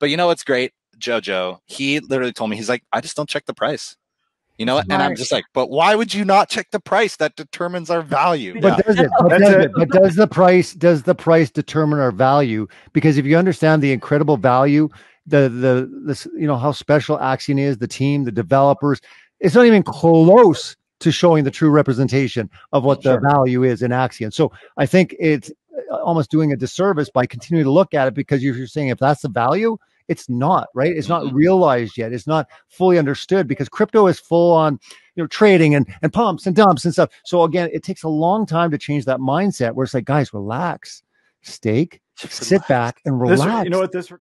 But you know what's great? JoJo, he literally told me, he's like, I just don't check the price. You know, Smart. and I'm just like, but why would you not check the price? That determines our value. But, yeah. does, it, but does it? But, does the price? Does the price determine our value? Because if you understand the incredible value, the the this, you know how special Axion is, the team, the developers, it's not even close to showing the true representation of what the sure. value is in Axion. So I think it's uh, almost doing a disservice by continuing to look at it because you're saying if that's the value, it's not, right? It's not mm-hmm. realized yet. It's not fully understood because crypto is full on, you know, trading and, and pumps and dumps and stuff. So again, it takes a long time to change that mindset where it's like, guys, relax, stake, sit back and relax. This, you know what this